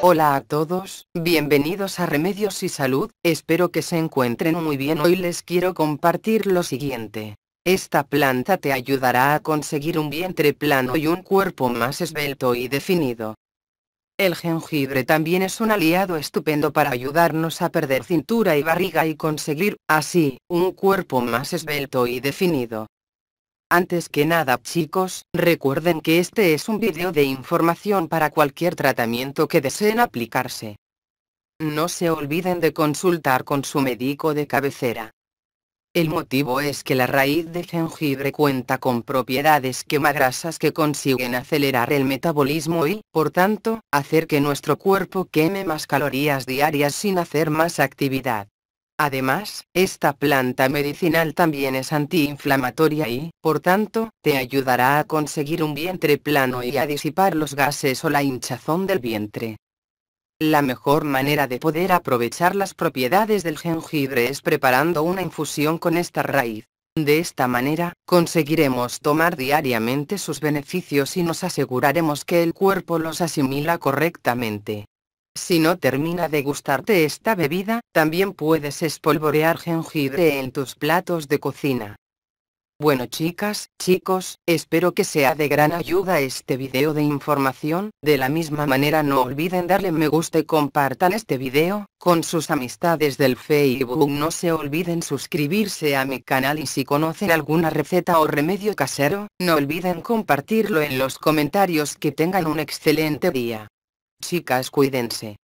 Hola a todos, bienvenidos a Remedios y Salud, espero que se encuentren muy bien. Hoy les quiero compartir lo siguiente. Esta planta te ayudará a conseguir un vientre plano y un cuerpo más esbelto y definido. El jengibre también es un aliado estupendo para ayudarnos a perder cintura y barriga y conseguir, así, un cuerpo más esbelto y definido. Antes que nada chicos, recuerden que este es un vídeo de información para cualquier tratamiento que deseen aplicarse. No se olviden de consultar con su médico de cabecera. El motivo es que la raíz de jengibre cuenta con propiedades quemagrasas que consiguen acelerar el metabolismo y, por tanto, hacer que nuestro cuerpo queme más calorías diarias sin hacer más actividad. Además, esta planta medicinal también es antiinflamatoria y, por tanto, te ayudará a conseguir un vientre plano y a disipar los gases o la hinchazón del vientre. La mejor manera de poder aprovechar las propiedades del jengibre es preparando una infusión con esta raíz. De esta manera, conseguiremos tomar diariamente sus beneficios y nos aseguraremos que el cuerpo los asimila correctamente. Si no termina de gustarte esta bebida, también puedes espolvorear jengibre en tus platos de cocina. Bueno chicas, chicos, espero que sea de gran ayuda este video de información, de la misma manera no olviden darle me gusta y compartan este video, con sus amistades del Facebook no se olviden suscribirse a mi canal y si conocen alguna receta o remedio casero, no olviden compartirlo en los comentarios que tengan un excelente día. Chicas cuídense.